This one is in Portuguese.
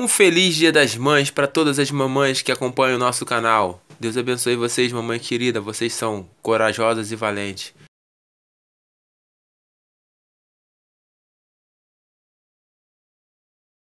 Um feliz Dia das Mães para todas as mamães que acompanham o nosso canal. Deus abençoe vocês, mamãe querida. Vocês são corajosas e valentes.